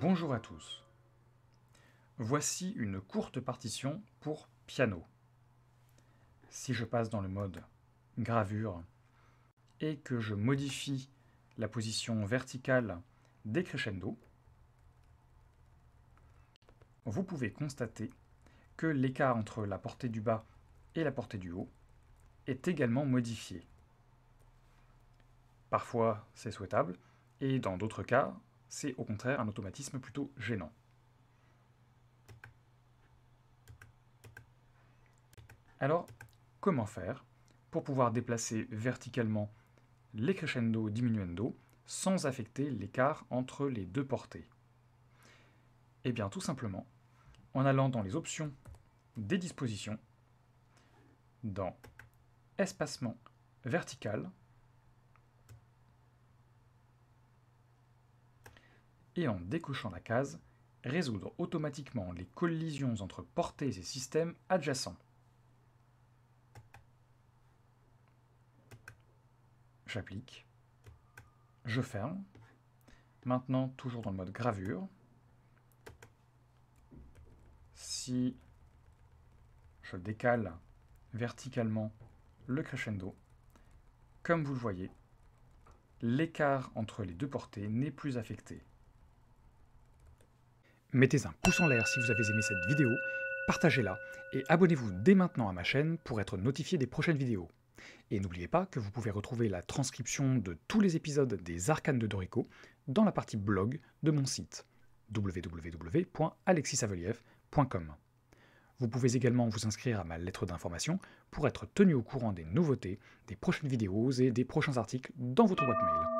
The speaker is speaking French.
Bonjour à tous. Voici une courte partition pour piano. Si je passe dans le mode gravure et que je modifie la position verticale des crescendo, vous pouvez constater que l'écart entre la portée du bas et la portée du haut est également modifié. Parfois c'est souhaitable, et dans d'autres cas c'est au contraire un automatisme plutôt gênant. Alors, comment faire pour pouvoir déplacer verticalement les crescendo diminuendo sans affecter l'écart entre les deux portées Eh bien, tout simplement, en allant dans les options des dispositions, dans espacement vertical, et en décochant la case, résoudre automatiquement les collisions entre portées et systèmes adjacents. J'applique. Je ferme. Maintenant, toujours dans le mode gravure. Si je décale verticalement le crescendo, comme vous le voyez, l'écart entre les deux portées n'est plus affecté. Mettez un pouce en l'air si vous avez aimé cette vidéo, partagez-la et abonnez-vous dès maintenant à ma chaîne pour être notifié des prochaines vidéos. Et n'oubliez pas que vous pouvez retrouver la transcription de tous les épisodes des Arcanes de Dorico dans la partie blog de mon site www.alexisaveliev.com. Vous pouvez également vous inscrire à ma lettre d'information pour être tenu au courant des nouveautés, des prochaines vidéos et des prochains articles dans votre boîte mail.